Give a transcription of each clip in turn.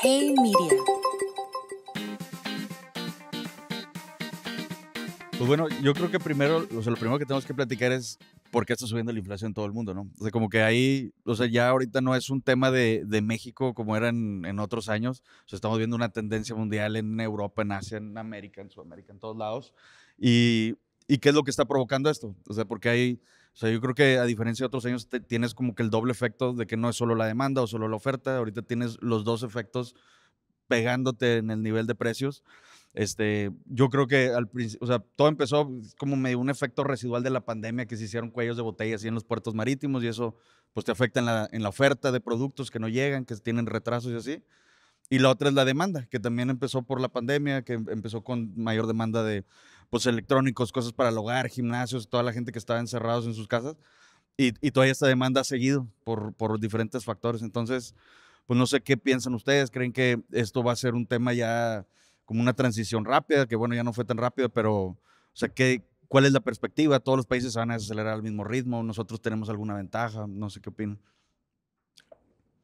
Hey Media. Pues bueno, yo creo que primero, o sea, lo primero que tenemos que platicar es por qué está subiendo la inflación en todo el mundo, ¿no? O sea, como que ahí, o sea, ya ahorita no es un tema de, México como era en, otros años. O sea, estamos viendo una tendencia mundial en Europa, en Asia, en América, en Sudamérica, en todos lados. Y, ¿Y qué es lo que está provocando esto? O sea, porque hay o sea, yo creo que a diferencia de otros años tienes como que el doble efecto de que no es solo la demanda o solo la oferta, ahorita tienes los dos efectos pegándote en el nivel de precios. Este, yo creo que al o sea, todo empezó pues, como medio un efecto residual de la pandemia que se hicieron cuellos de botella así en los puertos marítimos y eso pues te afecta en la, en la oferta de productos que no llegan, que tienen retrasos y así. Y la otra es la demanda, que también empezó por la pandemia, que em-, empezó con mayor demanda de pues electrónicos, cosas para el hogar, gimnasios, toda la gente que estaba encerrados en sus casas. Y, y todavía esta demanda ha seguido por, por diferentes factores. Entonces, pues no sé qué piensan ustedes. ¿Creen que esto va a ser un tema ya como una transición rápida? Que bueno, ya no fue tan rápido, pero, o sea, ¿cuál es la perspectiva? ¿Todos los países van a acelerar al mismo ritmo? ¿Nosotros tenemos alguna ventaja? No sé qué opinan.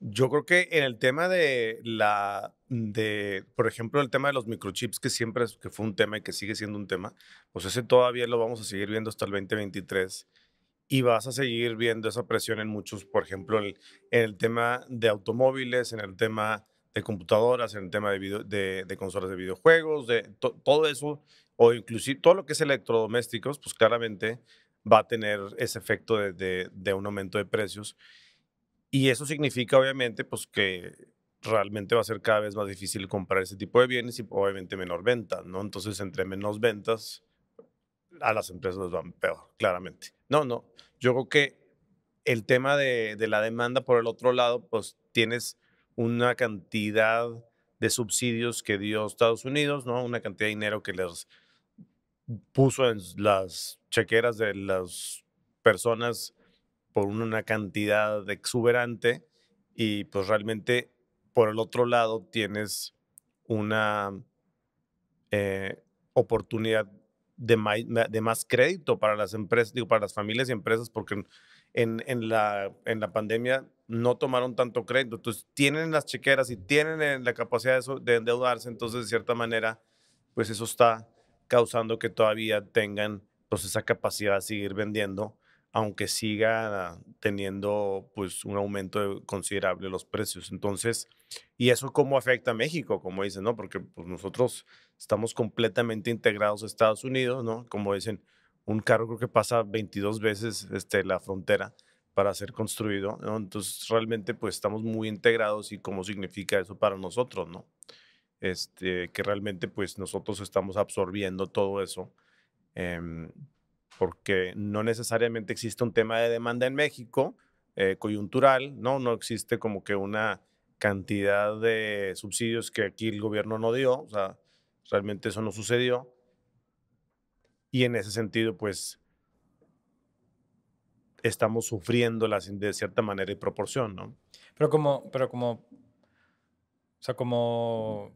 Yo creo que en el tema de la, de, por ejemplo, el tema de los microchips, que siempre que fue un tema y que sigue siendo un tema, pues ese todavía lo vamos a seguir viendo hasta el 2023 y vas a seguir viendo esa presión en muchos, por ejemplo, en el, tema de automóviles, en el tema de computadoras, en el tema de, de, consolas de videojuegos, de todo eso, o inclusive todo lo que es electrodomésticos, pues claramente va a tener ese efecto de, de un aumento de precios. Y eso significa, obviamente, pues que realmente va a ser cada vez más difícil comprar ese tipo de bienes y obviamente menor venta, ¿no? Entonces, entre menos ventas, a las empresas les van peor, claramente. No, no, yo creo que el tema de, de la demanda por el otro lado, pues tienes una cantidad de subsidios que dio Estados Unidos, ¿no? Una cantidad de dinero que les puso en las chequeras de las personas por una cantidad exuberante y pues realmente por el otro lado tienes una eh, oportunidad de, más crédito para las empresas, digo, para las familias y empresas, porque en, la, en la pandemia no tomaron tanto crédito. Entonces, tienen las chequeras y tienen eh, la capacidad de, de endeudarse. Entonces, de cierta manera, pues eso está causando que todavía tengan pues esa capacidad de seguir vendiendo aunque siga teniendo pues un aumento considerable los precios. Entonces, ¿y eso cómo afecta a México? Como dicen, ¿no? Porque pues, nosotros estamos completamente integrados a Estados Unidos, ¿no? Como dicen, un carro creo que pasa 22 veces este, la frontera para ser construido, ¿no? Entonces, realmente pues estamos muy integrados y cómo significa eso para nosotros, ¿no? Este, que realmente pues nosotros estamos absorbiendo todo eso. Em, porque no necesariamente existe un tema de demanda en México eh, coyuntural, ¿no? No existe como que una cantidad de subsidios que aquí el gobierno no dio, o sea, realmente eso no sucedió. Y en ese sentido, pues, estamos sufriéndolas de cierta manera y proporción, ¿no? Pero como, pero como, o sea, como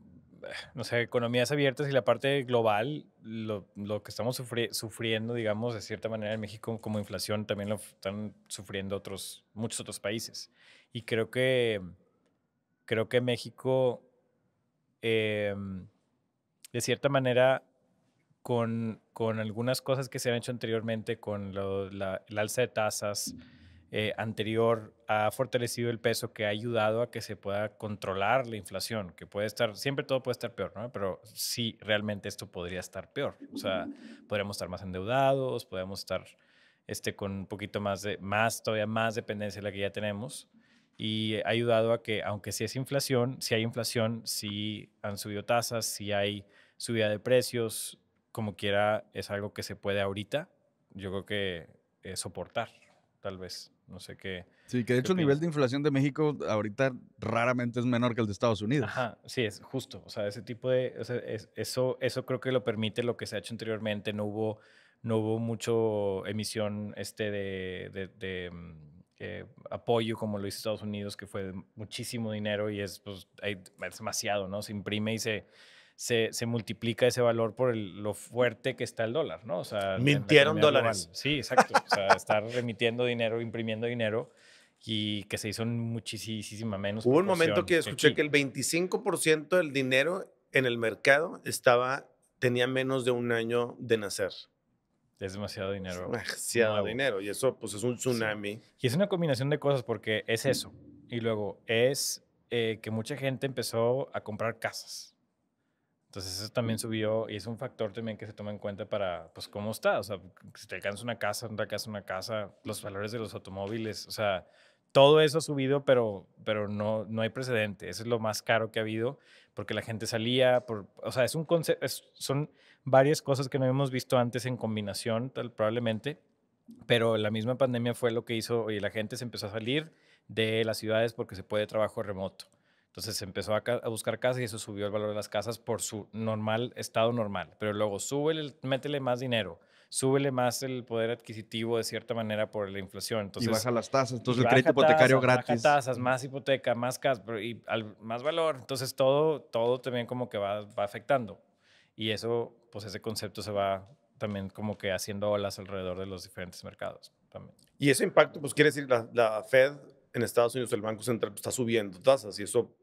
no sé, economías abiertas y la parte global, lo, lo que estamos sufriendo, digamos, de cierta manera en México como inflación, también lo están sufriendo otros, muchos otros países. Y creo que, creo que México, em, de cierta manera, con, con, algunas cosas que se han hecho anteriormente, con la, el alza de tasas, eh, anterior ha fortalecido el peso que ha ayudado a que se pueda controlar la inflación, que puede estar, siempre todo puede estar peor, ¿no? Pero sí, realmente esto podría estar peor. O sea, podríamos estar más endeudados, podríamos estar este, con un poquito más, de, más, todavía más dependencia de la que ya tenemos. Y ha ayudado a que, aunque sí es inflación, si hay inflación, si han subido tasas, si hay subida de precios, como quiera, es algo que se puede ahorita, yo creo que eh, soportar, tal vez. No sé qué. Sí, que de hecho el nivel de inflación de México ahorita raramente es menor que el de Estados Unidos. Ajá, sí, es justo. O sea, ese tipo de. eso, eso creo que lo permite lo que se ha hecho anteriormente. No hubo, no hubo mucho emisión este de, mm, eh, apoyo como lo hizo Estados Unidos, que fue muchísimo dinero y es, pues, hay, es demasiado, ¿no? Se imprime y se se, multiplica ese valor por lo fuerte que está el dólar, ¿no? O sea, Mintieron dólares. Sí, exacto. O sea, estar remitiendo dinero, imprimiendo dinero y que se hizo muchísima menos. Hubo un momento que escuché que, el 25% del dinero en el mercado estaba, tenía menos de un año de nacer. Es demasiado dinero. demasiado dinero. Y eso, pues, es un tsunami. Y es una combinación de cosas porque es eso. Y luego es eh, que mucha gente empezó a comprar casas. Entonces eso también subió y es un factor también que se toma en cuenta para, pues, cómo está. O sea, si te alcanza una casa, una casa, una casa, los valores de los automóviles, o sea, todo eso ha subido, pero, pero no, no hay precedente. Eso es lo más caro que ha habido porque la gente salía, por, o sea, es un concepto, son varias cosas que no habíamos visto antes en combinación, tal, probablemente, pero la misma pandemia fue lo que hizo, y la gente se empezó a salir de las ciudades porque se puede trabajo remoto entonces empezó a, buscar casas y eso subió el valor de las casas por su normal estado normal. Pero luego súbele, métele más dinero, súbele más el poder adquisitivo de cierta manera por la inflación. Entonces, y baja las tasas, entonces el crédito hipotecario gratis. Baja tasas, más hipoteca, más casas y más valor. Entonces todo, todo también como que va, va afectando. Y eso, pues ese concepto se va también como que haciendo olas alrededor de los diferentes mercados. También. Y ese impacto, pues quiere decir, la, la Fed en Estados Unidos el Banco Central pues, está subiendo tasas y eso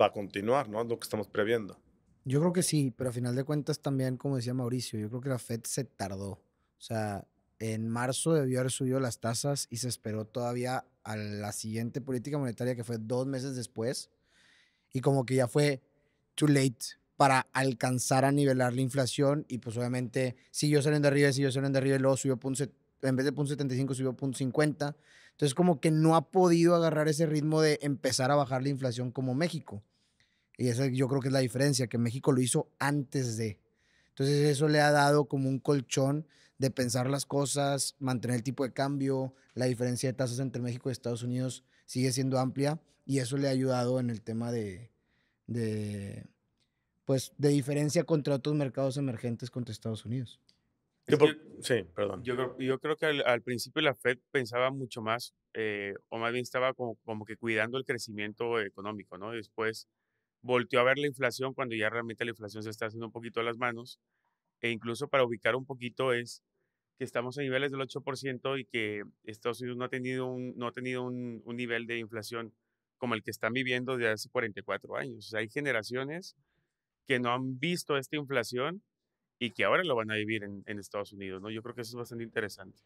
va a continuar, ¿no? lo que estamos previendo. Yo creo que sí, pero a final de cuentas también, como decía Mauricio, yo creo que la Fed se tardó. O sea, en marzo debió haber subido las tasas y se esperó todavía a la siguiente política monetaria que fue dos meses después. Y como que ya fue too late para alcanzar a nivelar la inflación y pues obviamente siguió saliendo arriba, siguió saliendo arriba y luego subió punto, en vez de punto 75 subió punto 50 entonces, como que no ha podido agarrar ese ritmo de empezar a bajar la inflación como México. Y esa yo creo que es la diferencia, que México lo hizo antes de. Entonces, eso le ha dado como un colchón de pensar las cosas, mantener el tipo de cambio, la diferencia de tasas entre México y Estados Unidos sigue siendo amplia y eso le ha ayudado en el tema de, de pues de diferencia contra otros mercados emergentes contra Estados Unidos. Yo, sí, perdón. Yo, creo, que al, principio la Fed pensaba mucho más, eh, o más bien estaba como, que cuidando el crecimiento económico, ¿no? Después volteó a ver la inflación cuando ya realmente la inflación se está haciendo un poquito a las manos, e incluso para ubicar un poquito es que estamos a niveles del 8% y que Estados Unidos no ha tenido un, no ha tenido un, nivel de inflación como el que están viviendo desde hace 44 años. O sea, hay generaciones que no han visto esta inflación y que ahora lo van a vivir en, Estados Unidos, ¿no? Yo creo que eso es bastante interesante.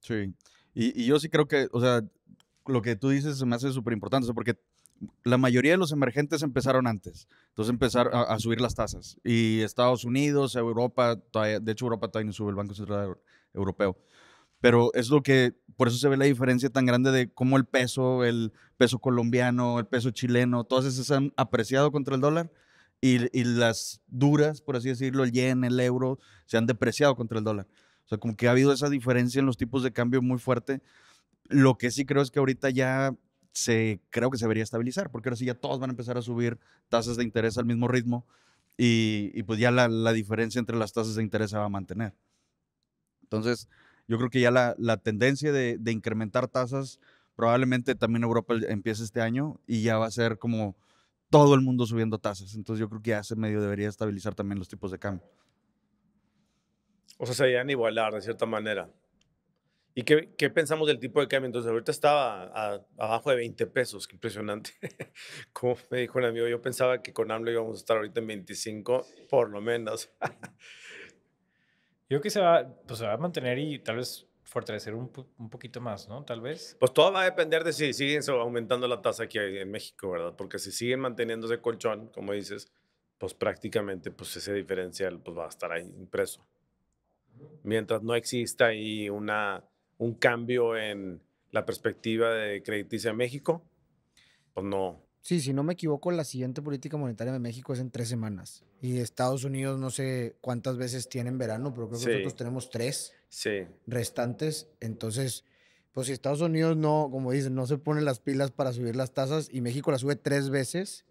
Sí, y, yo sí creo que, o sea, lo que tú dices se me hace súper importante, porque la mayoría de los emergentes empezaron antes. Entonces empezaron a, subir las tasas. Y Estados Unidos, Europa, de hecho Europa todavía no sube el Banco Central Europeo. Pero es lo que, por eso se ve la diferencia tan grande de cómo el peso, el peso colombiano, el peso chileno, todas esas han apreciado contra el dólar y, las duras, por así decirlo, el yen, el euro, se han depreciado contra el dólar. O sea, como que ha habido esa diferencia en los tipos de cambio muy fuerte. Lo que sí creo es que ahorita ya se, creo que se debería estabilizar, porque ahora sí ya todos van a empezar a subir tasas de interés al mismo ritmo y, pues ya la, diferencia entre las tasas de interés se va a mantener. Entonces, yo creo que ya la, tendencia de, de incrementar tasas, probablemente también Europa empiece este año y ya va a ser como todo el mundo subiendo tasas. Entonces yo creo que ya ese medio debería estabilizar también los tipos de cambio. O sea, se deberían igualar de cierta manera. ¿Y qué, pensamos del tipo de cambio? Entonces, ahorita estaba abajo de 20 pesos, qué impresionante. Como me dijo un amigo, yo pensaba que con AMLO íbamos a estar ahorita en 25, por lo menos. yo creo que se va, pues, se va a mantener y tal vez fortalecer un, un, poquito más, ¿no? Tal vez. Pues todo va a depender de si siguen aumentando la tasa aquí en México, ¿verdad? Porque si siguen manteniendo ese colchón, como dices, pues prácticamente pues ese diferencial pues va a estar ahí impreso. Mientras no exista ahí una, un cambio en la perspectiva de crediticia en México, pues no, Sí, si no me equivoco, la siguiente política monetaria de México es en tres semanas. Y Estados Unidos no sé cuántas veces tienen verano, pero creo que nosotros tenemos tres restantes. Entonces, pues si Estados Unidos no, como dicen, no se pone las pilas para subir las tasas y México la sube tres veces,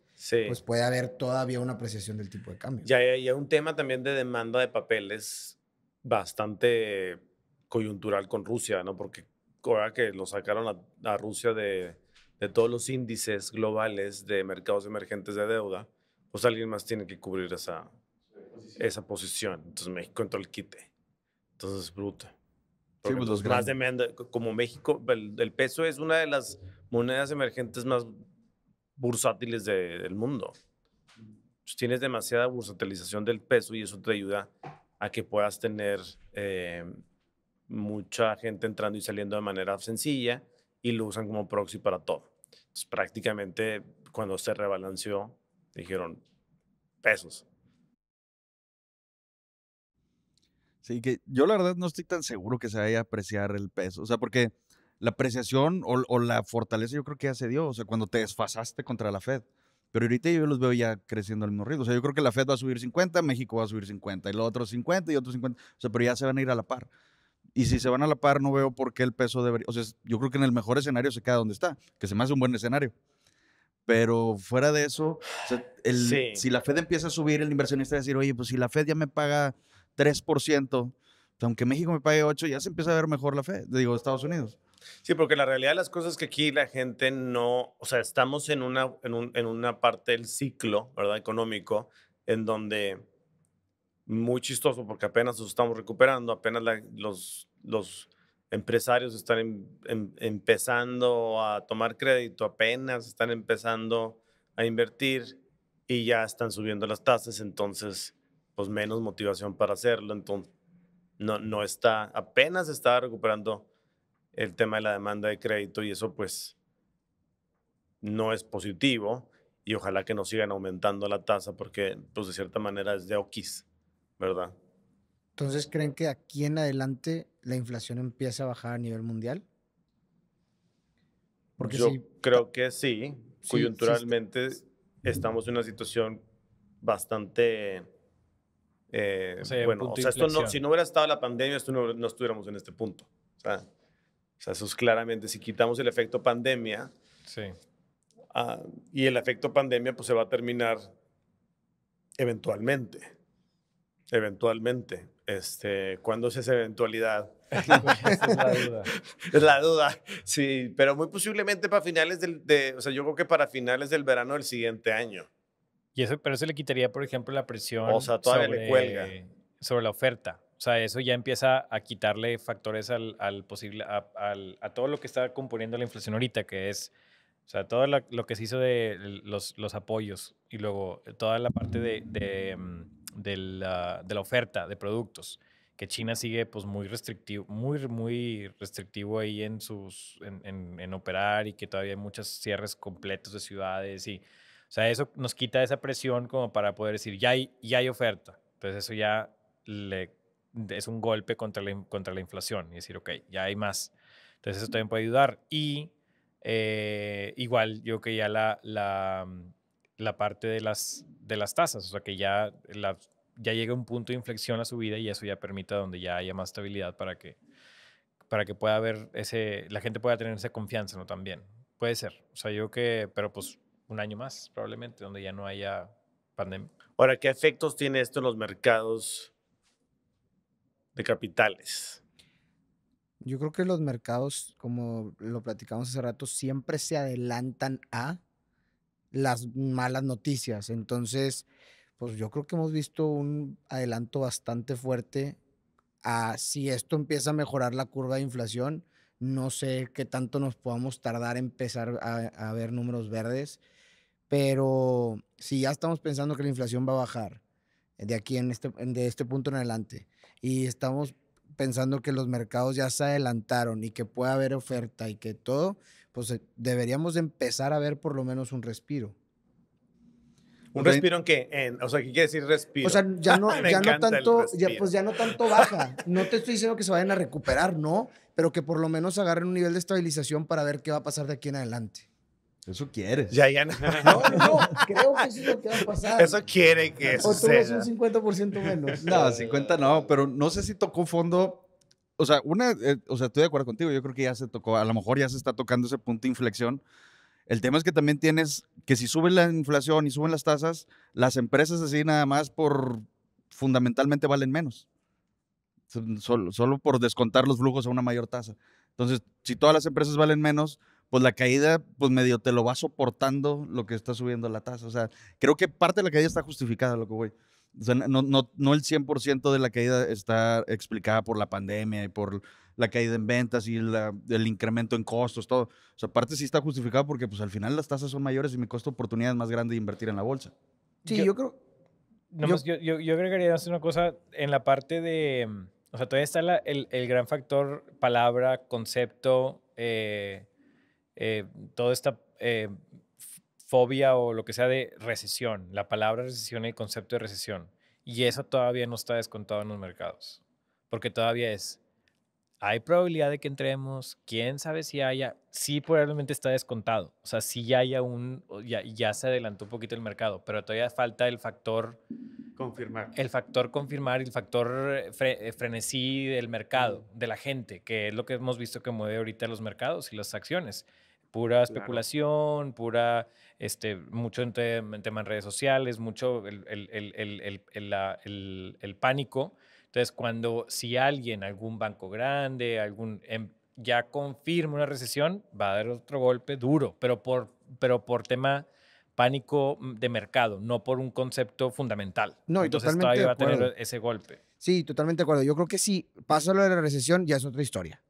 pues puede haber todavía una apreciación del tipo de cambio. Ya hay un tema también de demanda de papeles bastante coyuntural con Rusia, ¿no? Porque ahora que lo sacaron a Rusia de de todos los índices globales de mercados emergentes de deuda, pues alguien más tiene que cubrir esa, posición. esa posición. Entonces México entró al quite. Entonces es bruto. Pues, pues, como México, el, peso es una de las monedas emergentes más bursátiles del mundo. tienes demasiada bursatilización del peso y eso te ayuda a que puedas tener eh, mucha gente entrando y saliendo de manera sencilla y lo usan como proxy para todo. prácticamente cuando se rebalanceó, dijeron pesos. Sí, que yo la verdad no estoy tan seguro que se vaya a apreciar el peso. O sea, porque la apreciación o, o la fortaleza yo creo que ya se dio. O sea, cuando te desfasaste contra la Fed. Pero ahorita yo los veo ya creciendo al mismo ritmo. O sea, yo creo que la Fed va a subir 50, México va a subir 50, y los otros 50 y otros 50. O sea, pero ya se van a ir a la par. Y si se van a la par, no veo por qué el peso debería. O sea, yo creo que en el mejor escenario se queda donde está, que se me hace un buen escenario. Pero fuera de eso, si la Fed empieza a subir, el inversionista va a decir, oye, pues si la Fed ya me paga 3%, pues, aunque México me pague 8, ya se empieza a ver mejor la Fed, digo, Estados Unidos. Sí, porque la realidad de las cosas es que aquí la gente no, o sea, estamos en una, en, un, en una parte del ciclo, ¿verdad? Económico, en donde muy chistoso porque apenas nos estamos recuperando, apenas los, los empresarios están em, em, empezando a tomar crédito, apenas están empezando a invertir y ya están subiendo las tasas, entonces pues menos motivación para hacerlo, entonces no, no está, apenas está recuperando el tema de la demanda de crédito y eso pues no es positivo y ojalá que no sigan aumentando la tasa porque pues de cierta manera es de oquis. ¿verdad? Entonces, ¿creen que aquí en adelante la inflación empieza a bajar a nivel mundial? Porque Yo creo que sí. Coyunturalmente estamos en una situación bastante... Eh, bueno, o sea, esto no, si no hubiera estado la pandemia, esto no, no estuviéramos en este punto. O sea, eso es claramente, si quitamos el efecto pandemia, ah, y el efecto pandemia pues se va a terminar eventualmente. Eventualmente. Este, ¿Cuándo es esa eventualidad? es la duda. es la duda, sí, pero muy posiblemente para finales del, de, o sea, yo creo que para finales del verano del siguiente año. Y eso, pero eso le quitaría, por ejemplo, la presión. O sea, todavía sobre, le cuelga. Sobre la oferta. O sea, eso ya empieza a quitarle factores al, posible, a, al, a, todo lo que está componiendo la inflación ahorita, que es, o sea, todo lo, que se hizo de los, los apoyos y luego toda la parte de mm, de la, ah, de la oferta de productos, que China sigue pues muy restrictivo, muy, muy restrictivo ahí en, sus, en, en, operar y que todavía hay muchos cierres completos de ciudades y, o sea, eso nos quita esa presión como para poder decir, ya hay, ya hay oferta. Entonces eso ya le, es un golpe contra la, contra la inflación y decir, ok, ya hay más. Entonces eso también puede ayudar. Y eh, igual yo que ya la, la, mm, la parte de las, de las tasas, o sea que ya, la, ya llega un punto de inflexión a su vida y eso ya permita donde ya haya más estabilidad para que, para que pueda haber ese, la gente pueda tener esa confianza, ¿no? También puede ser, o sea, yo que, pero pues un año más probablemente, donde ya no haya pandemia. Ahora, ¿qué efectos tiene esto en los mercados de capitales? Yo creo que los mercados, como lo platicamos hace rato, siempre se adelantan a las malas noticias. Entonces, pues yo creo que hemos visto un adelanto bastante fuerte a si esto empieza a mejorar la curva de inflación. No sé qué tanto nos podamos tardar en empezar a, ver números verdes, pero si ya estamos pensando que la inflación va a bajar de aquí en este, de este punto en adelante y estamos pensando que los mercados ya se adelantaron y que puede haber oferta y que todo, pues eh, deberíamos de empezar a ver por lo menos un respiro. ¿Un respiro en qué? o sea, ¿qué quiere decir respiro? O sea, ya no, ya no tanto, ya, pues ya no tanto baja. No te estoy diciendo que se vayan a recuperar, no, pero que por lo menos agarren un nivel de estabilización para ver qué va a pasar de aquí en adelante. Eso quieres. Ya, ya. No, no, creo que eso es lo que va a pasar. Eso quiere que O tú es un 50% menos. No, 50 no, pero no sé si tocó fondo o sea, una, eh, o sea, estoy de acuerdo contigo, yo creo que ya se tocó, a lo mejor ya se está tocando ese punto de inflexión. El tema es que también tienes que si sube la inflación y suben las tasas, las empresas así nada más por fundamentalmente valen menos. Solo, solo por descontar los flujos a una mayor tasa. Entonces, si todas las empresas valen menos, pues la caída, pues medio te lo va soportando lo que está subiendo la tasa. O sea, creo que parte de la caída está justificada, lo que voy. O sea, no, no, no el 100% de la caída está explicada por la pandemia y por la caída en ventas y el incremento en costos, todo. O sea, parte sí está justificado porque pues al final las tasas son mayores y mi costo de oportunidad es más grande de invertir en la bolsa. Sí, yo, creo... yo, yo, yo, agregaría una cosa en la parte de... Mm, o sea, todavía está el, el, gran factor palabra, concepto, todo eh, eh esta eh, fobia o lo que sea de recesión, la palabra recesión, y el concepto de recesión. Y eso todavía no está descontado en los mercados, porque todavía es, hay probabilidad de que entremos, quién sabe si haya, sí probablemente está descontado, o sea, sí ya haya un, ya, se adelantó un poquito el mercado, pero todavía falta el factor... Confirmar. El factor confirmar, y el factor eh, eh, frenesí del mercado, de la gente, que es lo que hemos visto que mueve ahorita los mercados y las acciones pura especulación, pura, este, mucho en, temas en, redes sociales, mucho el, el, el, el, pánico. Entonces, cuando si alguien, algún banco grande, algún em, ya confirma una recesión, va a dar otro golpe duro, pero por, pero por tema pánico mm, de mercado, no por un concepto fundamental. No, y Entonces, todavía va a tener ese golpe. Sí, totalmente de acuerdo. Yo creo que si pasa lo de la recesión, ya es otra historia.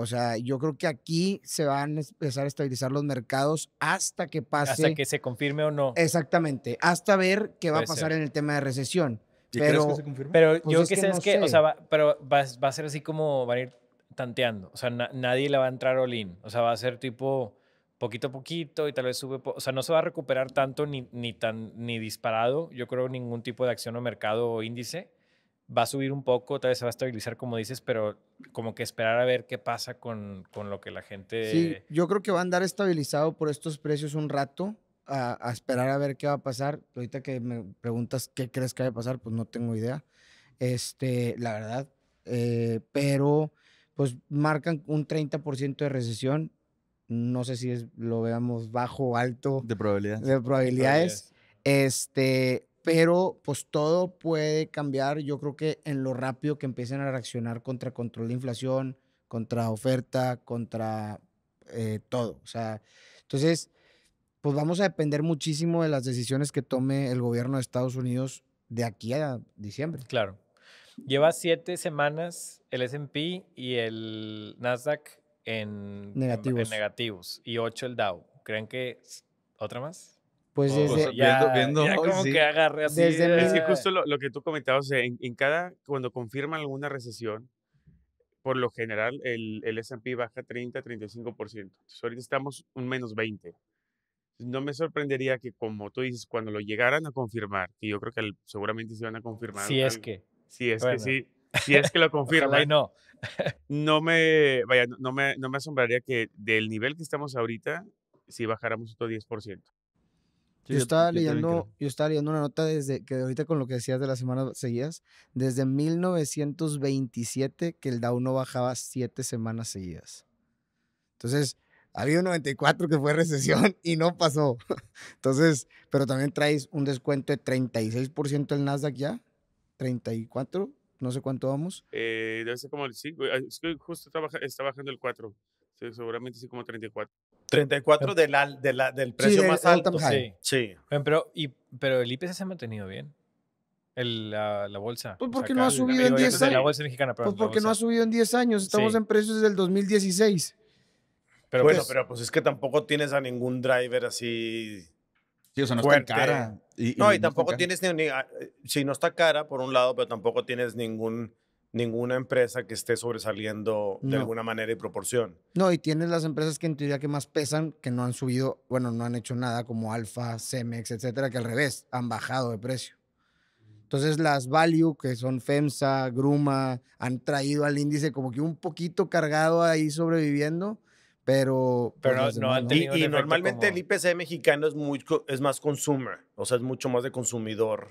O sea, yo creo que aquí se van a empezar a estabilizar los mercados hasta que pase. Hasta que se confirme o no. Exactamente. Hasta ver qué va a pasar en el tema de recesión. pero, Pero pues yo que, es que, o sea, va, a ser así como van a ir tanteando. O sea, nadie le va a entrar all-in. O sea, va a ser tipo poquito a poquito y tal vez sube. O sea, no se va a recuperar tanto ni, ni, tan, ni disparado, yo creo, ningún tipo de acción o mercado o índice va a subir un poco, tal vez se va a estabilizar, como dices, pero como que esperar a ver qué pasa con, con lo que la gente... Sí, yo creo que va a andar estabilizado por estos precios un rato, a, a, esperar a ver qué va a pasar. Ahorita que me preguntas qué crees que va a pasar, pues no tengo idea, este, la verdad, eh, pero pues marcan un 30% de recesión. No sé si lo veamos bajo o alto. De probabilidades. De probabilidades. Este, pero pues todo puede cambiar. Yo creo que en lo rápido que empiecen a reaccionar contra control de inflación, contra oferta, contra eh, todo. O sea, entonces, pues vamos a depender muchísimo de las decisiones que tome el gobierno de Estados Unidos de aquí a diciembre. Claro. Lleva siete semanas el SP y el Nasdaq en negativos. negativos y ocho el Dow. ¿Creen que otra más? pues ya, como que agarré así. es que justo lo, que tú comentabas, en, cada, cuando confirman alguna recesión, por lo general el, el S&P baja 30, 35%. Entonces ahorita estamos un menos 20. No me sorprendería que, como tú dices, cuando lo llegaran a confirmar, y yo creo que seguramente se van a confirmar. Si es que. Si es que sí. Si es que lo confirman. no. no me, vaya, no me, no me asombraría que del nivel que estamos ahorita, si bajáramos otro 10% yo, estaba leyendo, yo, leyendo una nota desde que ahorita con lo que decías de las semanas seguidas, desde 1927 que el Dow no bajaba siete semanas seguidas. Entonces, había un 94 que fue recesión y no pasó. Entonces, pero también traes un descuento de 36% el Nasdaq ya, 34, no sé cuánto vamos. Eh, debe ser como el 5, ah, justo está, está bajando el 4, seguramente sí como 34. 34 em, del, precio más alto. Sí. sí. Em, pero, y, pero el IPC se ha mantenido bien. la, bolsa. Pues porque no ha subido en 10 años. pues porque no ha subido en 10 años. Estamos en precios desde el 2016. Pero bueno, pues pero pues es que tampoco tienes a ningún driver así. Sí, o sea, no está cara. no, y, tampoco tienes. Ni, si ah, eh, no está cara, por un lado, pero tampoco tienes ningún ninguna empresa que esté sobresaliendo de alguna manera y proporción. No, y tienes las empresas que en teoría que más pesan, que no han subido, bueno, no han hecho nada, como Alfa, Cemex, etcétera, que al revés, han bajado de precio. Entonces, las value, que son FEMSA, Gruma, han traído al índice como que un poquito cargado ahí sobreviviendo, pero... Pues, pero Y, normalmente el IPC mexicano es, es más consumer, o sea, es mucho más de consumidor.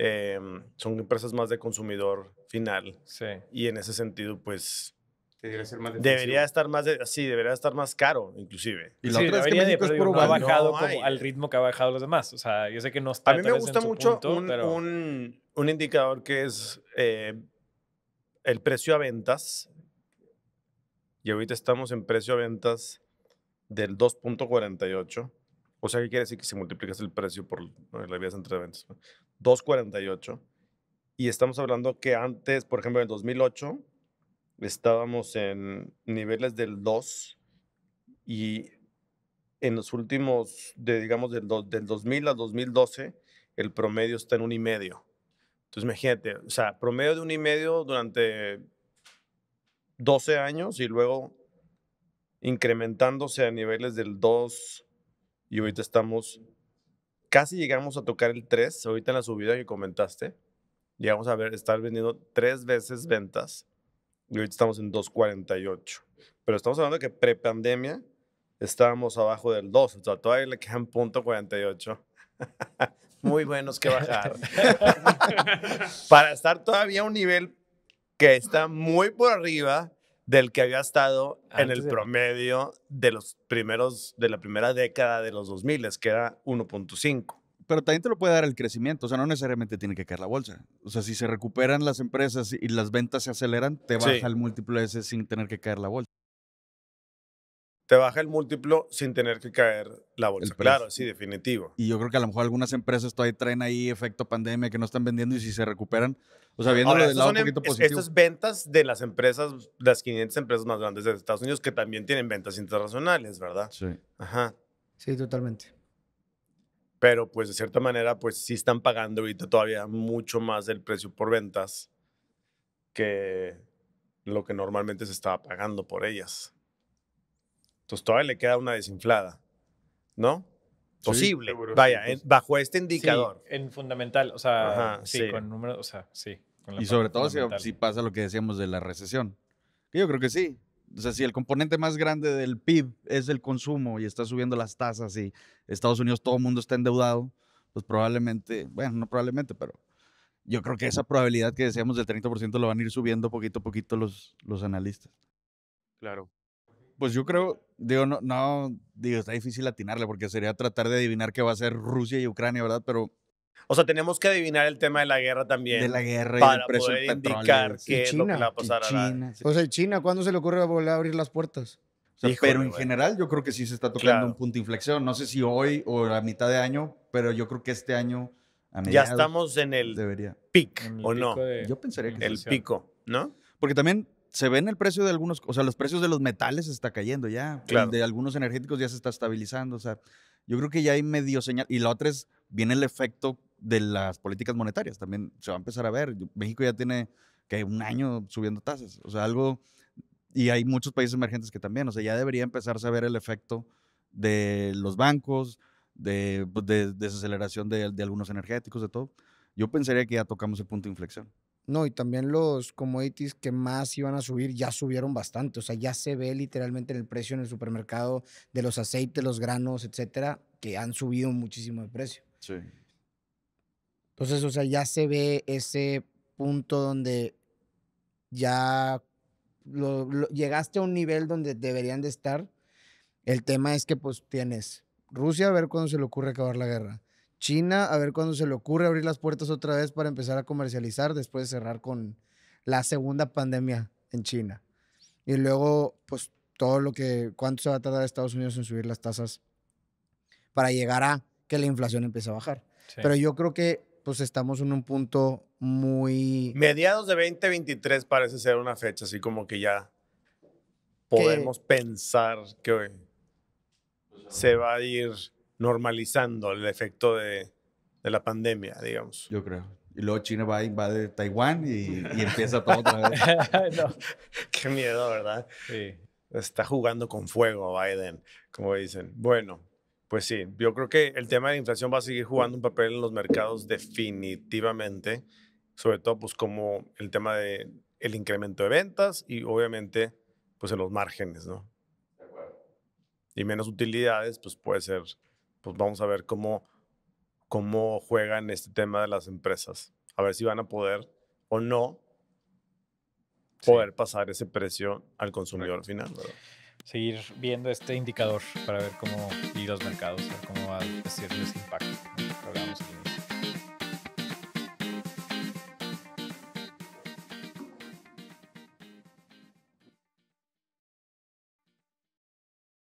Em, son empresas más de consumidor final. Sí. Y en ese sentido, pues... Debería, estar más, de, sí, debería estar más caro, inclusive. Y lo que ha bajado al ritmo que ha bajado los demás. O sea, yo sé que no está. A mí me gusta mucho un, un, indicador que es eh, el precio a ventas. Y ahorita estamos en precio a ventas del 2.48. O sea, ¿qué quiere decir que si multiplicas el precio por eh, la vía entre ventas? 2.48. Y estamos hablando que antes, por ejemplo, en el 2008, estábamos en niveles del 2 y en los últimos, de, digamos, del, 2000 a 2012, el promedio está en un y medio. Entonces, imagínate, o sea, promedio de un y medio durante 12 años y luego incrementándose a niveles del 2 y ahorita estamos Casi llegamos a tocar el 3, ahorita en la subida que comentaste. Llegamos a ver, estar vendiendo tres veces ventas. Y ahorita estamos en 2.48. Pero estamos hablando de que pre-pandemia estábamos abajo del 2. O sea, todavía le quedan punto 48. Muy buenos que bajar. Para estar todavía a un nivel que está muy por arriba del que había estado ah, en el promedio de los primeros, de la primera década de los 2000, que era 1.5 pero también te lo puede dar el crecimiento. O sea, no necesariamente tiene que caer la bolsa. O sea, si se recuperan las empresas y las ventas se aceleran, te baja el múltiplo ese sin tener que caer la bolsa te baja el múltiplo sin tener que caer la bolsa. Claro, sí, definitivo. Y yo creo que a lo mejor algunas empresas todavía traen ahí efecto pandemia que no están vendiendo y si se recuperan, o sea, viendo lo del lado un em, poquito positivo. Estas ventas de las empresas, las 500 empresas más grandes de Estados Unidos que también tienen ventas internacionales, ¿verdad? Sí. Ajá. Sí, totalmente. Pero pues de cierta manera, pues sí están pagando ahorita todavía mucho más el precio por ventas que lo que normalmente se estaba pagando por ellas. Entonces todavía le queda una desinflada, ¿no? Posible. Vaya, pues, bajo este indicador. Sí, en fundamental, o sea, sí, con números, o sea, sí. y sobre todo si, si, pasa lo que decíamos de la recesión. Que yo creo que sí. O sea, si el componente más grande del PIB es el consumo y está subiendo las tasas y Estados Unidos todo el mundo está endeudado, pues probablemente, bueno, no probablemente, pero yo creo que esa probabilidad que decíamos del 30% lo van a ir subiendo poquito a poquito los, los analistas. Claro. Pues yo creo, digo, no, no, digo, está difícil atinarle porque sería tratar de adivinar qué va a ser Rusia y Ucrania, ¿verdad? Pero o sea, tenemos que adivinar el tema de la guerra también. De la guerra y para el poder indicar qué lo que va a pasar a O sea, China, ¿cuándo se le ocurre volver a abrir las puertas? pero en general yo creo que sí se está tocando un punto de inflexión. No sé si hoy o a mitad de año, pero yo creo que este año Ya estamos en el debería. ¿o no? Yo pensaría que El pico, ¿no? Porque también se ve el precio de algunos, o sea, los precios de los metales está cayendo ya, de algunos energéticos ya se está estabilizando, o sea, yo creo que ya hay medio señal. Y la otra es, viene el efecto de las políticas monetarias, también se va a empezar a ver. México ya tiene que un año subiendo tasas, o sea, algo, y hay muchos países emergentes que también, o sea, ya debería empezarse a ver el efecto de los bancos, de, pues, desaceleración de, de algunos energéticos, de todo. Yo pensaría que ya tocamos el punto de inflexión. No, y también los commodities que más iban a subir ya subieron bastante. O sea, ya se ve literalmente el precio en el supermercado de los aceites, los granos, etcétera, que han subido muchísimo de precio. Sí. Entonces, o sea, ya se ve ese punto donde ya llegaste a un nivel donde deberían de estar. El tema es que pues tienes Rusia a ver cuándo se le ocurre acabar la guerra. China, a ver cuándo se le ocurre abrir las puertas otra vez para empezar a comercializar después de cerrar con la segunda pandemia en China. Y luego, pues todo lo que, cuánto se va a tardar Estados Unidos en subir las tasas para llegar a que la inflación empiece a bajar. Pero yo creo que pues estamos en un punto muy... Mediados de 2023 parece ser una fecha, así como que ya podemos pensar que pues, se va a ir normalizando el efecto de, la pandemia, digamos. Yo creo. Y luego China va, invadir Taiwán y, empieza todo otra vez. qué miedo, ¿verdad? Sí. Está jugando con fuego Biden, como dicen. Bueno, pues sí, yo creo que el tema de la inflación va a seguir jugando un papel en los mercados definitivamente, sobre todo pues como el tema de el incremento de ventas y obviamente pues en los márgenes, ¿no? De acuerdo. Y menos utilidades, pues puede ser pues vamos a ver cómo, cómo juegan este tema de las empresas. A ver si van a poder o no poder pasar ese precio al consumidor final. Seguir viendo este indicador para ver cómo y los mercados, cómo va a ser ese impacto. Programas